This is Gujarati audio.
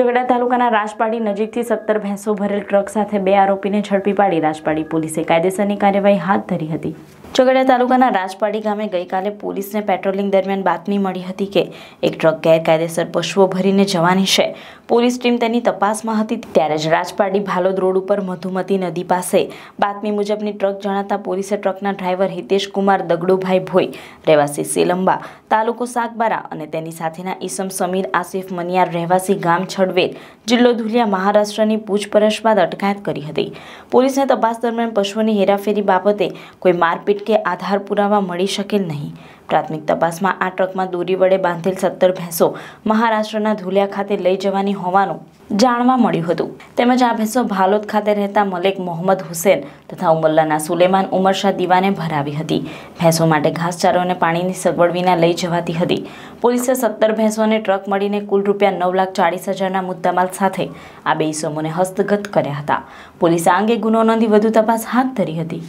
ઝઘડા તાલુકાના રાજપાડી નજીકથી સત્તર ભેંસો ભરેલ ટ્રક સાથે બે આરોપીને ઝડપી પાડી રાજપાડી પોલીસે કાયદેસરની કાર્યવાહી હાથ ધરી હતી ચોગડા તાલુકાના રાજપાડી ગામે ગઈકાલે પોલીસને પેટ્રોલિંગ દરમિયાન બાતમી મળી હતી કે એક ટ્રક ગેરકાયદેસર પશુઓ ભરીને જવાની છે પોલીસ ટીમ તેની તપાસમાં હતી ત્યારે જ રાજપાડી ભાલોદ રોડ ઉપર મધુમતી નદી પાસે બાતમી મુજબની ટ્રક જણાતા પોલીસે ટ્રકના ડ્રાઈવર હિતેશ કુમાર દગડુભાઈ ભોઈ રહેવાસી સેલંબા તાલુકો સાગબારા અને તેની સાથેના ઈસમ સમીર આસિફ મનિયાર રહેવાસી ગામ છડવેર જિલ્લો ધુલિયા મહારાષ્ટ્રની પૂછપરછ બાદ અટકાયત કરી હતી પોલીસને તપાસ દરમિયાન પશુઓની હેરાફેરી બાબતે કોઈ મારપીટ કે આધાર પુરાવા મળી શકેલ નહીં પ્રાથમિક તપાસમાં આ ટ્રકમાં દોરી વડે બાંધેલ સત્તર ભેંસો મહારાષ્ટ્રના ધુલિયા ખાતે લઈ જવાની હોવાનું જાણવા મળ્યું હતું તેમજ આ ભેંસો ભાલોદ ખાતે રહેતા મલેક મોહમ્મદ હુસેન તથા ઉમલ્લાના સુલેમાન ઉમરશાહ દીવાને ભરાવી હતી ભેંસો માટે ઘાસચારોને પાણીની સગવડ વિના લઈ જવાતી હતી પોલીસે સત્તર ભેંસોને ટ્રક મળીને કુલ રૂપિયા નવ લાખ ચાળીસ હજારના મુદ્દામાલ સાથે આ બે ઇસમોને હસ્તગત કર્યા હતા પોલીસે આ અંગે ગુનો નોંધી વધુ તપાસ હાથ ધરી હતી